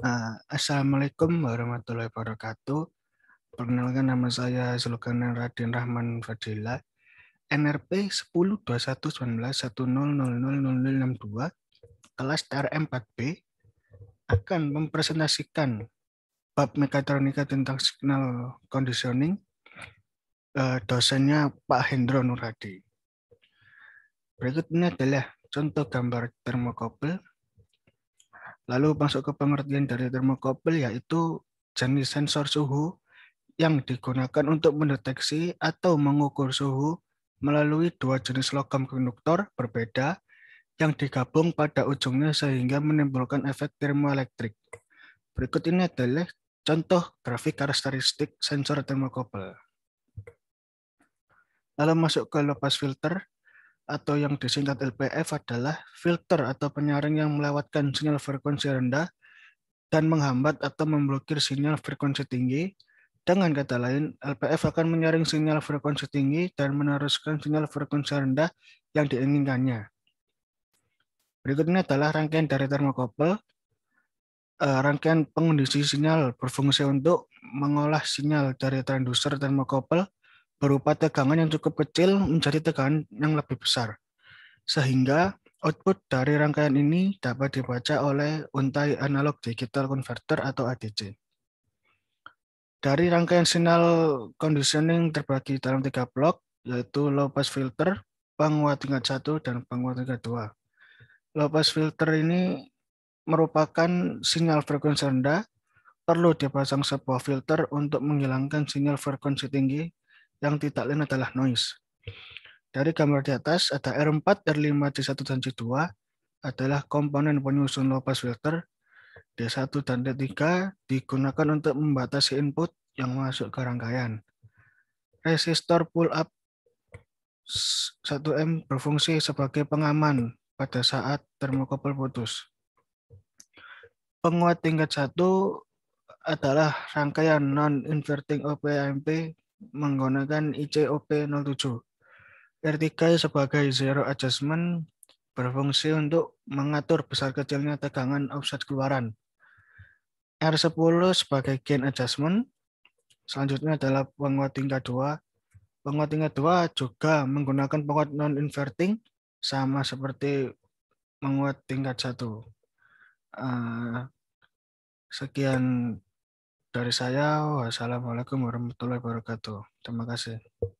Ah, Assalamualaikum warahmatullahi wabarakatuh. Perkenalkan nama saya Zulkarnain Radin Rahman Fadila, NRP 10219100062, kelas TRM 4B, akan mempresentasikan bab mekatronika tentang signal conditioning eh, dosennya Pak Hendro Nuradi. Berikutnya adalah contoh gambar termokopel Lalu masuk ke pengertian dari termokopel yaitu jenis sensor suhu yang digunakan untuk mendeteksi atau mengukur suhu melalui dua jenis logam konduktor berbeda yang digabung pada ujungnya sehingga menimbulkan efek termoelektrik. Berikut ini adalah contoh grafik karakteristik sensor termokopel. Lalu masuk ke lepas filter atau yang disingkat LPF adalah filter atau penyaring yang melewatkan sinyal frekuensi rendah dan menghambat atau memblokir sinyal frekuensi tinggi. Dengan kata lain, LPF akan menyaring sinyal frekuensi tinggi dan meneruskan sinyal frekuensi rendah yang diinginkannya. Berikutnya adalah rangkaian dari termokopel. Eh, rangkaian pengondisi sinyal berfungsi untuk mengolah sinyal dari transducer termokopel berupa tegangan yang cukup kecil menjadi tegangan yang lebih besar, sehingga output dari rangkaian ini dapat dibaca oleh untai analog digital converter atau ADC. Dari rangkaian sinyal conditioning terbagi dalam tiga blok, yaitu low pass filter, penguat tingkat 1, dan penguat tingkat 2. Low pass filter ini merupakan sinyal frekuensi rendah, perlu dipasang sebuah filter untuk menghilangkan sinyal frekuensi tinggi yang tidak lain adalah noise. Dari gambar di atas ada R4, R5, D1, dan C2 adalah komponen penyusun low pass filter. D1 dan D3 digunakan untuk membatasi input yang masuk ke rangkaian. Resistor pull up 1M berfungsi sebagai pengaman pada saat termokopel putus. Penguat tingkat 1 adalah rangkaian non-inverting OPAMP menggunakan ICOP 07. R3 sebagai zero adjustment berfungsi untuk mengatur besar kecilnya tegangan offset keluaran. R10 sebagai gain adjustment. Selanjutnya adalah penguat tingkat 2. Penguat tingkat 2 juga menggunakan penguat non-inverting sama seperti penguat tingkat 1. Ah, sekian dari saya, wassalamualaikum warahmatullahi wabarakatuh. Terima kasih.